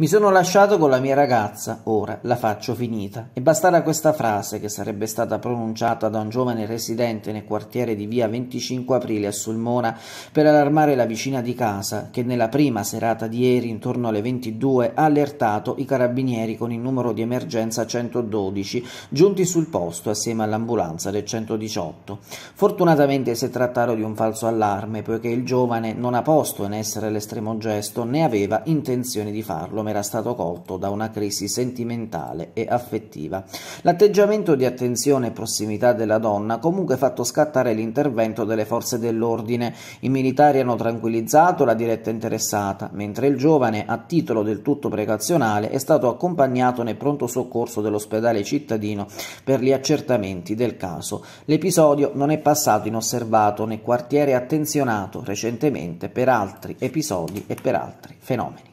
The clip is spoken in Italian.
Mi sono lasciato con la mia ragazza, ora la faccio finita. E bastava questa frase, che sarebbe stata pronunciata da un giovane residente nel quartiere di via 25 aprile a Sulmona, per allarmare la vicina di casa, che nella prima serata di ieri, intorno alle 22, ha allertato i carabinieri con il numero di emergenza 112, giunti sul posto assieme all'ambulanza del 118. Fortunatamente si è trattato di un falso allarme, poiché il giovane non ha posto in essere l'estremo gesto, né aveva intenzione di farlo era stato colto da una crisi sentimentale e affettiva. L'atteggiamento di attenzione e prossimità della donna ha comunque fatto scattare l'intervento delle forze dell'ordine. I militari hanno tranquillizzato la diretta interessata, mentre il giovane, a titolo del tutto precazionale, è stato accompagnato nel pronto soccorso dell'ospedale cittadino per gli accertamenti del caso. L'episodio non è passato inosservato nel quartiere attenzionato recentemente per altri episodi e per altri fenomeni.